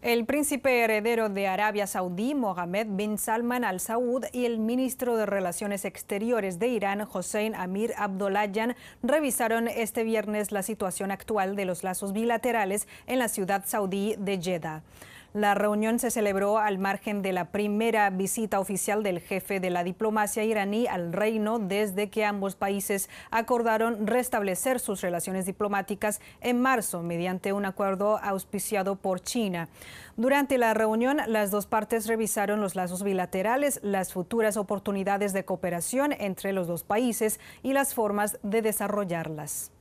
El príncipe heredero de Arabia Saudí, Mohammed bin Salman al Saud, y el ministro de Relaciones Exteriores de Irán, Hossein Amir Abdollahian, revisaron este viernes la situación actual de los lazos bilaterales en la ciudad saudí de Jeddah. La reunión se celebró al margen de la primera visita oficial del jefe de la diplomacia iraní al reino desde que ambos países acordaron restablecer sus relaciones diplomáticas en marzo mediante un acuerdo auspiciado por China. Durante la reunión, las dos partes revisaron los lazos bilaterales, las futuras oportunidades de cooperación entre los dos países y las formas de desarrollarlas.